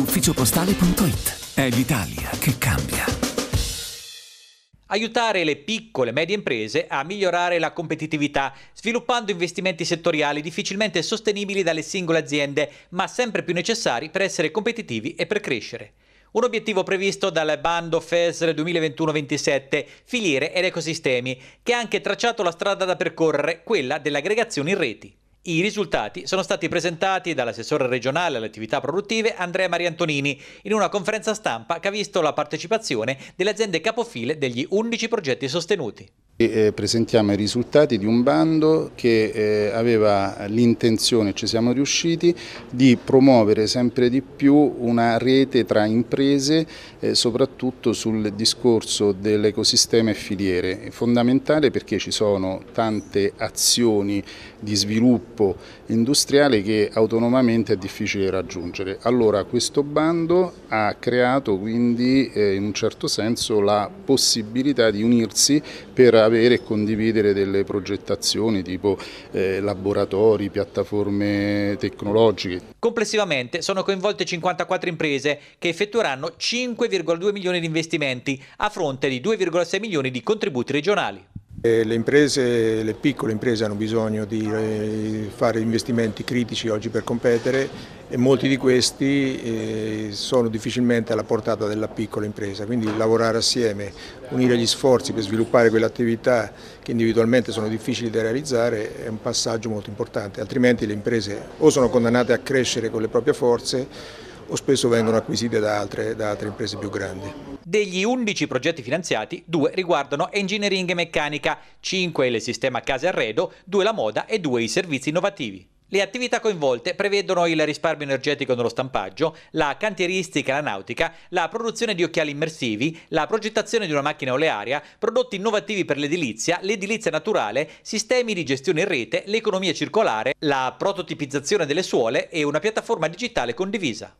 ufficiopostale.it. È l'Italia che cambia. Aiutare le piccole e medie imprese a migliorare la competitività, sviluppando investimenti settoriali difficilmente sostenibili dalle singole aziende, ma sempre più necessari per essere competitivi e per crescere. Un obiettivo previsto dal bando FESR 2021-27, filiere ed ecosistemi, che ha anche tracciato la strada da percorrere, quella dell'aggregazione in reti. I risultati sono stati presentati dall'assessore regionale alle attività produttive Andrea Maria Antonini in una conferenza stampa che ha visto la partecipazione delle aziende capofile degli 11 progetti sostenuti. E eh, presentiamo i risultati di un bando che eh, aveva l'intenzione, ci siamo riusciti, di promuovere sempre di più una rete tra imprese, eh, soprattutto sul discorso dell'ecosistema e filiere. È fondamentale perché ci sono tante azioni di sviluppo industriale che autonomamente è difficile raggiungere. Allora questo bando ha creato quindi in un certo senso la possibilità di unirsi per avere e condividere delle progettazioni tipo eh, laboratori, piattaforme tecnologiche. Complessivamente sono coinvolte 54 imprese che effettueranno 5,2 milioni di investimenti a fronte di 2,6 milioni di contributi regionali. Eh, le imprese, le piccole imprese hanno bisogno di eh, fare investimenti critici oggi per competere e molti di questi eh, sono difficilmente alla portata della piccola impresa, quindi lavorare assieme, unire gli sforzi per sviluppare quelle attività che individualmente sono difficili da realizzare è un passaggio molto importante, altrimenti le imprese o sono condannate a crescere con le proprie forze o spesso vengono acquisite da altre, da altre imprese più grandi. Degli 11 progetti finanziati, 2 riguardano engineering e meccanica, 5 il sistema case arredo, 2 la moda e 2 i servizi innovativi. Le attività coinvolte prevedono il risparmio energetico nello stampaggio, la cantieristica e la nautica, la produzione di occhiali immersivi, la progettazione di una macchina olearia, prodotti innovativi per l'edilizia, l'edilizia naturale, sistemi di gestione in rete, l'economia circolare, la prototipizzazione delle suole e una piattaforma digitale condivisa.